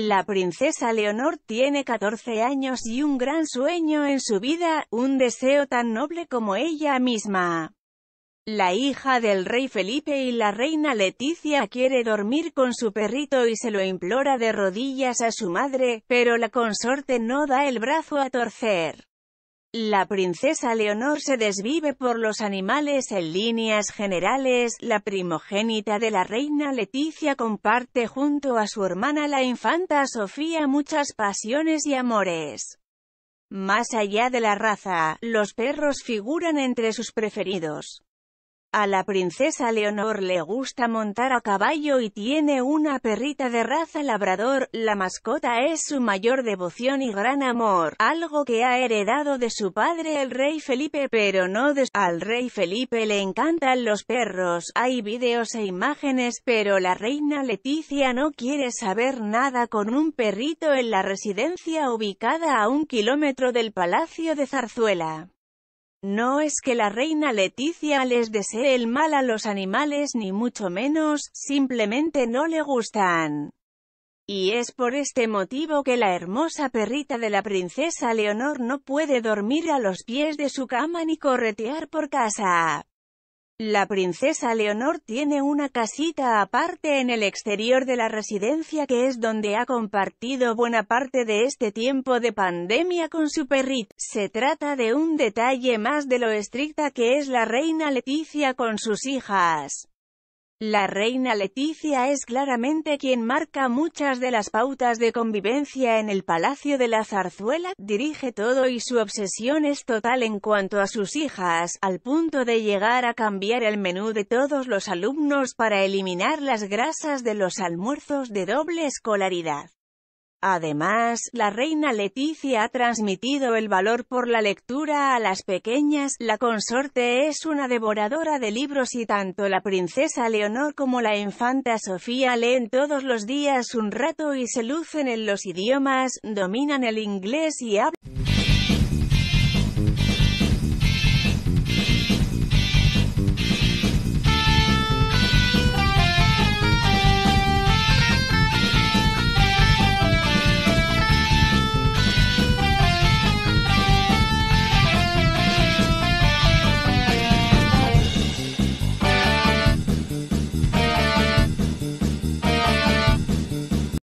La princesa Leonor tiene 14 años y un gran sueño en su vida, un deseo tan noble como ella misma. La hija del rey Felipe y la reina Leticia quiere dormir con su perrito y se lo implora de rodillas a su madre, pero la consorte no da el brazo a torcer. La princesa Leonor se desvive por los animales en líneas generales, la primogénita de la reina Leticia comparte junto a su hermana la infanta Sofía muchas pasiones y amores. Más allá de la raza, los perros figuran entre sus preferidos. A la princesa Leonor le gusta montar a caballo y tiene una perrita de raza labrador, la mascota es su mayor devoción y gran amor, algo que ha heredado de su padre el rey Felipe pero no de Al rey Felipe le encantan los perros, hay vídeos e imágenes pero la reina Leticia no quiere saber nada con un perrito en la residencia ubicada a un kilómetro del palacio de Zarzuela. No es que la reina Leticia les desee el mal a los animales ni mucho menos, simplemente no le gustan. Y es por este motivo que la hermosa perrita de la princesa Leonor no puede dormir a los pies de su cama ni corretear por casa. La princesa Leonor tiene una casita aparte en el exterior de la residencia que es donde ha compartido buena parte de este tiempo de pandemia con su perrito. Se trata de un detalle más de lo estricta que es la reina Leticia con sus hijas. La reina Leticia es claramente quien marca muchas de las pautas de convivencia en el Palacio de la Zarzuela, dirige todo y su obsesión es total en cuanto a sus hijas, al punto de llegar a cambiar el menú de todos los alumnos para eliminar las grasas de los almuerzos de doble escolaridad. Además, la reina Leticia ha transmitido el valor por la lectura a las pequeñas, la consorte es una devoradora de libros y tanto la princesa Leonor como la infanta Sofía leen todos los días un rato y se lucen en los idiomas, dominan el inglés y hablan.